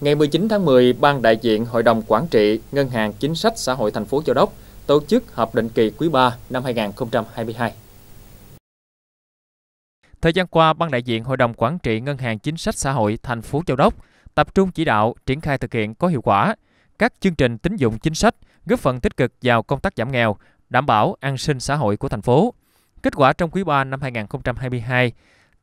Ngày 19 tháng 10, Ban đại diện Hội đồng Quản trị Ngân hàng Chính sách Xã hội thành phố Châu Đốc tổ chức họp định kỳ quý 3 năm 2022. Thời gian qua, Ban đại diện Hội đồng Quản trị Ngân hàng Chính sách Xã hội thành phố Châu Đốc tập trung chỉ đạo triển khai thực hiện có hiệu quả các chương trình tín dụng chính sách góp phần tích cực vào công tác giảm nghèo, đảm bảo an sinh xã hội của thành phố. Kết quả trong quý 3 năm 2022,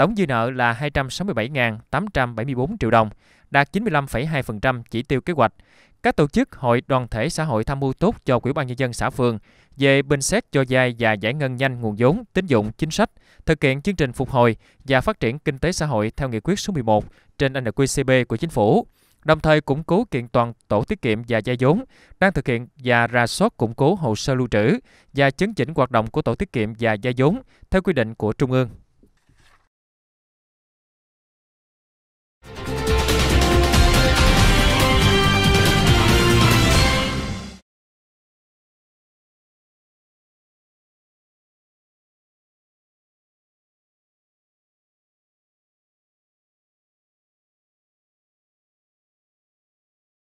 Tổng dư nợ là 267.874 triệu đồng, đạt 95,2% chỉ tiêu kế hoạch. Các tổ chức, hội, đoàn thể xã hội tham mưu tốt cho Ủy ban nhân dân xã phường về bình xét cho vay và giải ngân nhanh nguồn vốn, tín dụng, chính sách, thực hiện chương trình phục hồi và phát triển kinh tế xã hội theo nghị quyết số 11 trên NQCB của chính phủ đồng thời củng cố kiện toàn tổ tiết kiệm và gia vốn đang thực hiện và ra soát củng cố hồ sơ lưu trữ và chấn chỉnh hoạt động của tổ tiết kiệm và gia vốn theo quy định của Trung ương.